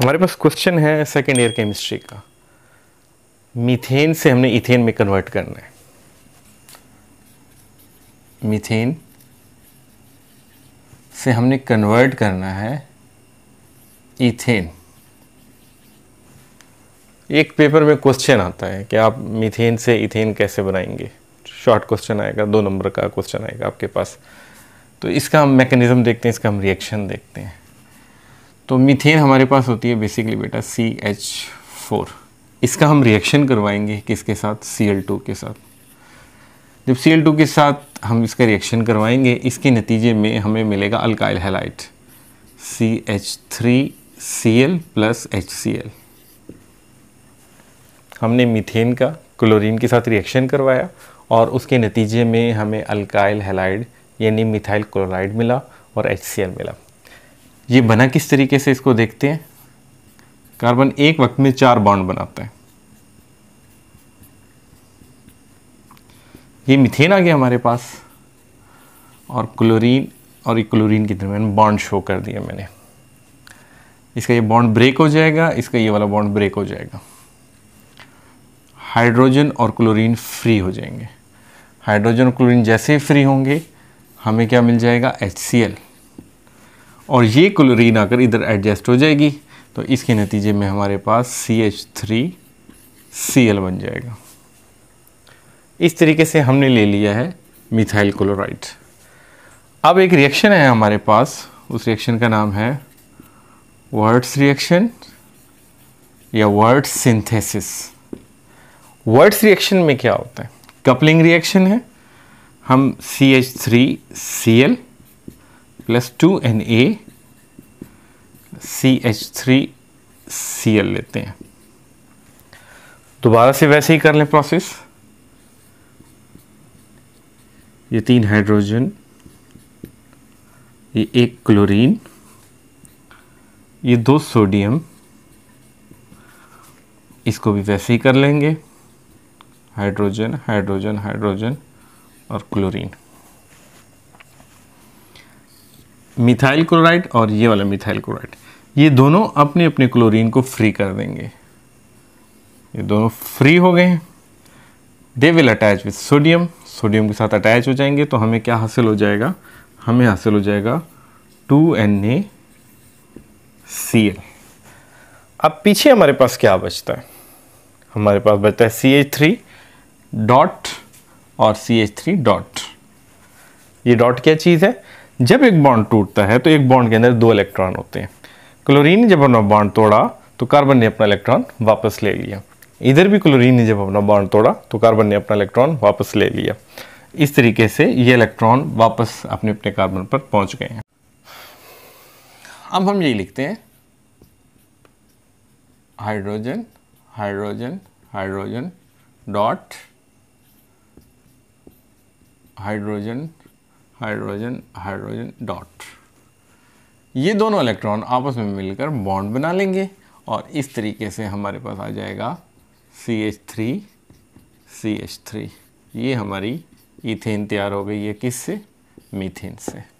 हमारे पास क्वेश्चन है सेकेंड ईयर केमिस्ट्री का मीथेन से हमने इथेन में कन्वर्ट करना है मीथेन से हमने कन्वर्ट करना है इथेन एक पेपर में क्वेश्चन आता है कि आप मीथेन से इथेन कैसे बनाएंगे शॉर्ट क्वेश्चन आएगा दो नंबर का क्वेश्चन आएगा आपके पास तो इसका हम मैकेनिज़्म देखते हैं इसका हम रिएक्शन देखते हैं तो मीथेन हमारे पास होती है बेसिकली बेटा सी एच फोर इसका हम रिएक्शन करवाएंगे किसके साथ सी एल टू के साथ जब सी एल टू के साथ हम इसका रिएक्शन करवाएंगे इसके नतीजे में हमें मिलेगा alkyl halide C H three C L plus H C L हमने मीथेन का क्लोरीन के साथ रिएक्शन करवाया और उसके नतीजे में हमें अल्काइल हेलाइड यानी मिथाइल क्लोराइड मिला और एच सी एल मिला ये बना किस तरीके से इसको देखते हैं कार्बन एक वक्त में चार बॉन्ड बनाता है ये मिथेन आ गया हमारे पास और क्लोरीन और क्लोरीन के दरमियान बॉन्ड शो कर दिया मैंने इसका ये बॉन्ड ब्रेक हो जाएगा इसका ये वाला बॉन्ड ब्रेक हो जाएगा हाइड्रोजन और क्लोरीन फ्री हो जाएंगे हाइड्रोजन और क्लोरीन जैसे ही फ्री होंगे हमें क्या मिल जाएगा एच और ये क्लोरीन आकर इधर एडजस्ट हो जाएगी तो इसके नतीजे में हमारे पास C H three C L बन जाएगा इस तरीके से हमने ले लिया है मिथाइल क्लोराइड अब एक रिएक्शन है हमारे पास उस रिएक्शन का नाम है वर्ड्स रिएक्शन या वर्ड सिंथेसिस वर्ड्स रिएक्शन में क्या होता है कपलिंग रिएक्शन है हम C H three C L plus two N A C H three C L लेते हैं दोबारा से वैसे ही कर लें प्रोसेस ये तीन हाइड्रोजन ये एक क्लोरीन ये दो सोडियम इसको भी वैसे ही कर लेंगे हाइड्रोजन हाइड्रोजन हाइड्रोजन और क्लोरीन मिथाइल क्लोराइड और ये वाला मिथाइल क्लोराइड ये दोनों अपने अपने क्लोरीन को फ्री कर देंगे ये दोनों फ्री हो गए हैं they will attach with sodium sodium के साथ अटैच हो जाएंगे तो हमें क्या हासिल हो जाएगा हमें हासिल हो जाएगा two N A C L अब पीछे हमारे पास क्या बचता है हमारे पास बचता है सी एच थ्री डॉट और सी एच थ्री डॉट ये डॉट क्या चीज़ है जब एक बॉन्ड टूटता है तो एक बॉन्ड के अंदर दो इलेक्ट्रॉन होते हैं क्लोरीन ने जब अपना बॉन्ड तोड़ा तो कार्बन ने अपना इलेक्ट्रॉन वापस ले लिया इधर भी क्लोरीन ने जब अपना बॉन्ड तोड़ा तो कार्बन ने अपना इलेक्ट्रॉन वापस ले लिया इस तरीके से ये इलेक्ट्रॉन वापस अपने अपने कार्बन पर पहुंच गए हैं अब हम यही लिखते हैं hydrogen hydrogen hydrogen dot hydrogen hydrogen hydrogen dot ये दोनों इलेक्ट्रॉन आपस में मिलकर बॉन्ड बना लेंगे और इस तरीके से हमारे पास आ जाएगा C H three C H three ये हमारी इथेन तैयार हो गई है किस से मीथेन से